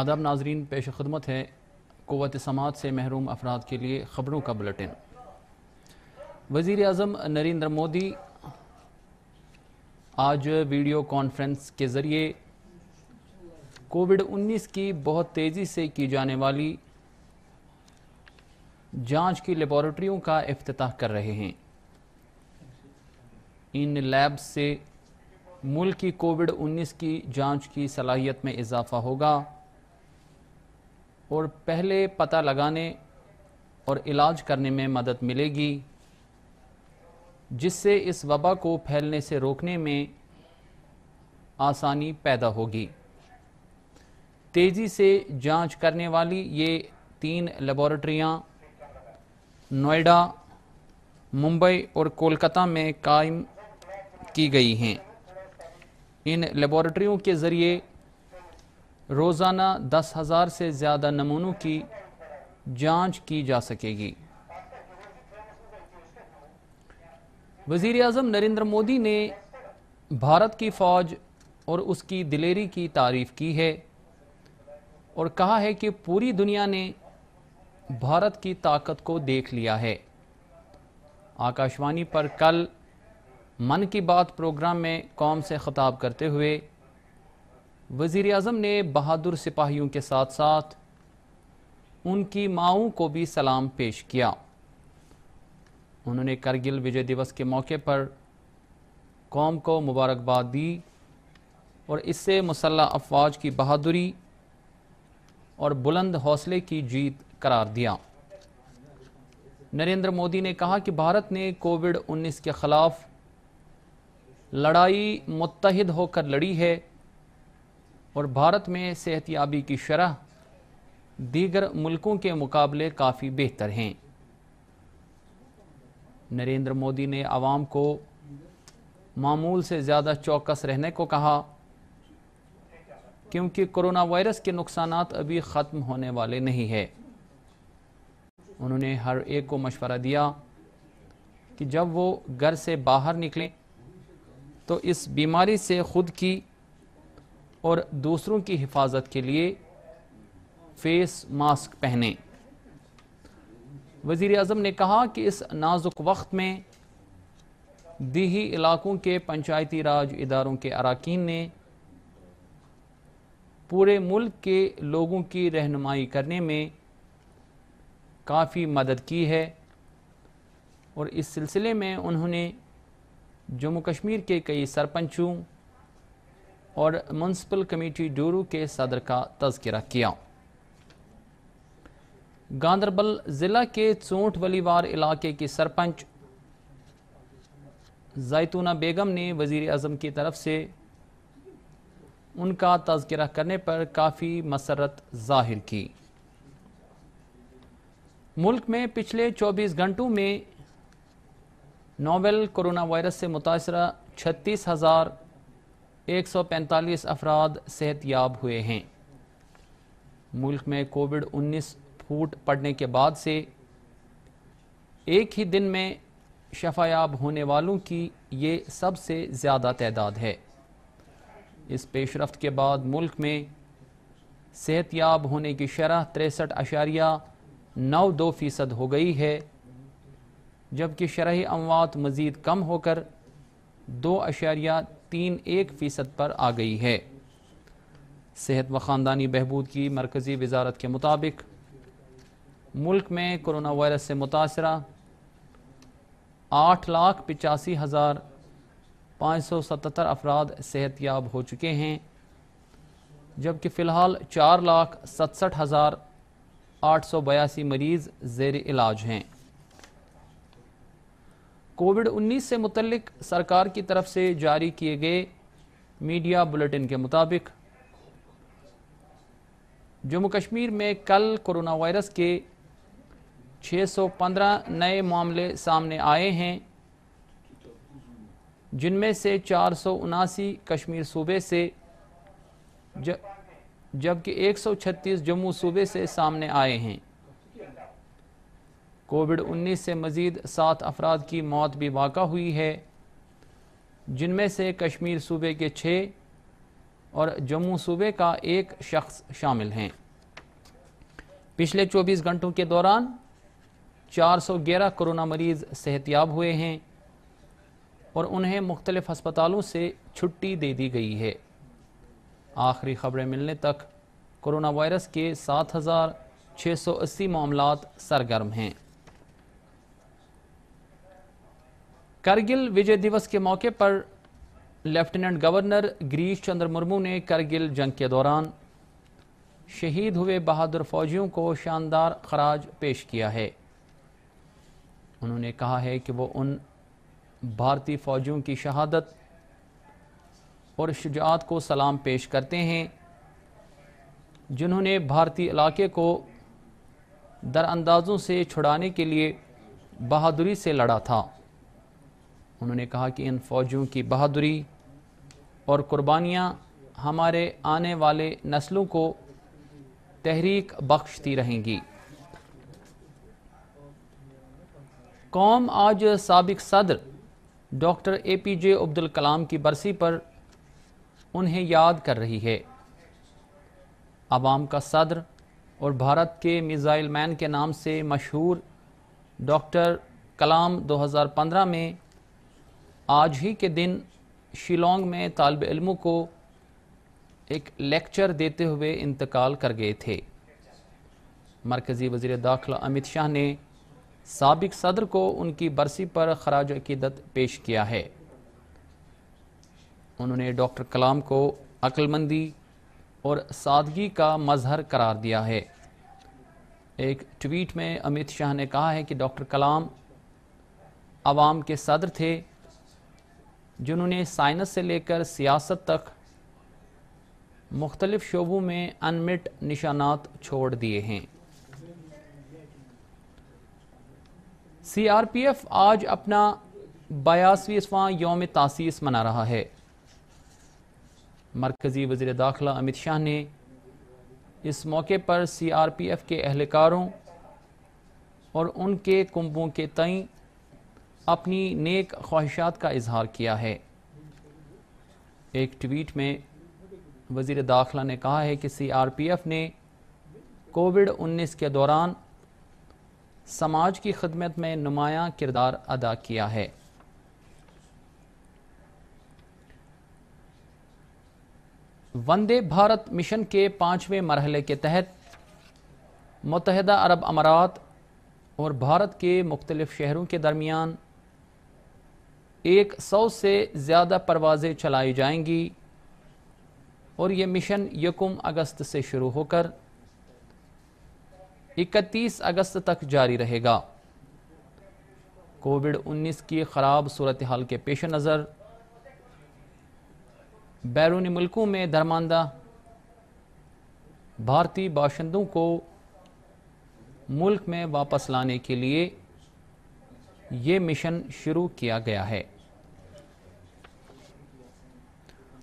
आदाब नाजरीन पेश खदमत है कुत समात से महरूम अफराद के लिए ख़बरों का बुलेटिन वज़ी अजम नरेंद्र मोदी आज वीडियो कॉन्फ्रेंस के ज़रिए कोविड उन्नीस की बहुत तेज़ी से की जाने वाली जांच की लेबॉरेटरीों का अफ्ताह कर रहे हैं इन लैब से मुल्क की कोविड उन्नीस की जांच की सलाहियत में इजाफ़ा होगा और पहले पता लगाने और इलाज करने में मदद मिलेगी जिससे इस वबा को फैलने से रोकने में आसानी पैदा होगी तेज़ी से जांच करने वाली ये तीन लेबॉरटरियाँ नोएडा मुंबई और कोलकाता में कायम की गई हैं इन लेबॉरटरियों के ज़रिए रोज़ाना दस हज़ार से ज़्यादा नमूनों की जांच की जा सकेगी वज़ी अजम नरेंद्र मोदी ने भारत की फ़ौज और उसकी दिलेरी की तारीफ़ की है और कहा है कि पूरी दुनिया ने भारत की ताकत को देख लिया है आकाशवाणी पर कल मन की बात प्रोग्राम में कौम से ख़ताब करते हुए वज़ी अजम ने बहादुर सिपाहियों के साथ साथ उनकी माओं को भी सलाम पेश किया उन्होंने करगिल विजय दिवस के मौके पर कौम को मुबारकबाद दी और इससे मुसल्ह अफवाज की बहादुरी और बुलंद हौसले की जीत करार दिया नरेंद्र मोदी ने कहा कि भारत ने कोविड 19 के ख़िलाफ़ लड़ाई मुतहद होकर लड़ी है और भारत में सेहत याबी की शरह दीगर मुल्कों के मुकाबले काफ़ी बेहतर हैं नरेंद्र मोदी ने आवाम को मामूल से ज़्यादा चौकस रहने को कहा क्योंकि कोरोना वायरस के नुकसान अभी ख़त्म होने वाले नहीं है उन्होंने हर एक को मशवरा दिया कि जब वो घर से बाहर निकलें तो इस बीमारी से ख़ुद की और दूसरों की हिफाजत के लिए फेस मास्क पहने वज़ी अजम ने कहा कि इस नाजुक वक्त में दीही इलाकों के पंचायती राज इदारों के अरकान ने पूरे मुल्क के लोगों की रहनुमाई करने में काफ़ी मदद की है और इस सिलसिले में उन्होंने जम्मू कश्मीर के कई सरपंचों और म्यूनसिपल कमेटी डूरू के सदर का तस्करा किया गांधरबल ज़िला के चोंट वलीवार इलाके की सरपंच जैतूना बेगम ने वजीर अजम की तरफ से उनका तस्करा करने पर काफ़ी मसरत जाहिर की मुल्क में पिछले 24 घंटों में नोवेल कोरोना वायरस से मुतासर छत्तीस हज़ार एक सौ पैंतालीस अफराद हुए हैं मुल्क में कोविड उन्नीस फूट पड़ने के बाद से एक ही दिन में शफायाब होने वालों की ये सबसे ज़्यादा तदाद है इस पेशरफ के बाद मुल्क में याब होने की शरह तिरसठ अशारिया नौ दो फ़ीसद हो गई है जबकि शरह अमवात मज़ीद कम होकर दो अशारिया तीन एक फ़ीसद पर आ गई है सेहत व ख़ानदानी बहबूद की मरकज़ी वजारत के मुताबिक मुल्क में कोरोना वायरस से मुतासर आठ लाख पिचासी हज़ार पाँच सौ सतर अफराद सेहत याब हो चुके हैं जबकि फ़िलहाल चार लाख सतसठ हज़ार आठ सौ बयासी मरीज़ जेर इलाज हैं कोविड 19 से मुतलिक सरकार की तरफ से जारी किए गए मीडिया बुलेटिन के मुताबिक जम्मू कश्मीर में कल कोरोना वायरस के 615 नए मामले सामने आए हैं जिनमें से चार कश्मीर सूबे से जबकि 136 जम्मू सूबे से सामने आए हैं कोविड उन्नीस से मज़ीद सात अफराद की मौत भी वाक़ हुई है जिनमें से कश्मीर सूबे के छः और जम्मू सूबे का एक शख्स शामिल हैं पिछले 24 घंटों के दौरान 411 कोरोना मरीज सेहतियाब हुए हैं और उन्हें मुख्तलिफ हस्पतालों से छुट्टी दे दी गई है आखिरी खबरें मिलने तक कोरोना वायरस के 7,680 मामला सरगर्म हैं करगिल विजय दिवस के मौके पर लेफ्टिनेंट गवर्नर गिरीश चंद्र मुर्मू ने करगिल जंग के दौरान शहीद हुए बहादुर फौजियों को शानदार खराज पेश किया है उन्होंने कहा है कि वो उन भारतीय फौजियों की शहादत और शुजात को सलाम पेश करते हैं जिन्होंने भारतीय इलाके को दरअंदाजों से छुड़ाने के लिए बहादुरी से लड़ा था उन्होंने कहा कि इन फौजियों की बहादुरी और कुर्बानियाँ हमारे आने वाले नस्लों को तहरीक बख्शती रहेंगी कौम आज सबक सदर doctor A P J Abdul Kalam की बरसी पर उन्हें याद कर रही है आवाम का सदर और भारत के मिज़ाइल मैन के नाम से मशहूर डॉक्टर कलाम 2015 में आज ही के दिन शिलोंग में तालब इलमों को एक लेक्चर देते हुए इंतकाल कर गए थे मरकज़ी वज़ी दाखिला अमित शाह ने सबक सदर को उनकी बरसी पर खराज अकीदत पेश किया है उन्होंने डॉक्टर कलाम को अक्लमंदी और सादगी का मजहर करार दिया है एक ट्वीट में अमित शाह ने कहा है कि डॉक्टर कलाम आवाम के सदर थे जिन्होंने साइंस से लेकर सियासत तक मुख्तलिफ शोबों में अनमिट निशानात छोड़ दिए हैं सी आर पी एफ आज अपना बयासवीसवां योम तासीस मना रहा है मरकज़ी वज़ी दाखिला अमित शाह ने इस मौके पर सी आर पी एफ के अहलकारों और उनके कुंभों के तई अपनी नेक ख्वाहिशात का इजहार किया है एक ट्वीट में वज़ी दाखिला ने कहा है कि सी आर पी एफ़ ने कोविड उन्नीस के दौरान समाज की खदमत में नुमाया किरदार अदा किया है वंदे भारत मिशन के पाँचवें मरहले के तहत मुतहदा अरब अमारात और भारत के मुख्तलिफ़ शहरों के दरमियान एक सौ से ज़्यादा परवाज़ें चलाई जाएंगी और ये मिशन यकुम अगस्त से शुरू होकर 31 अगस्त तक जारी रहेगा कोविड 19 की ख़राब सूरत हाल के पेश नज़र बैरूनी मुल्कों में धर्मांदा भारतीय बाशिंदों को मुल्क में वापस लाने के लिए ये मिशन शुरू किया गया है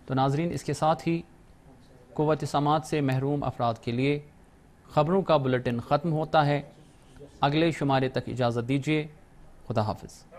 तो नाजरीन इसके साथ ही कुत समात से महरूम अफराद के लिए ख़बरों का बुलेटिन ख़त्म होता है अगले शुमारे तक इजाज़त दीजिए खुदा हाफिज़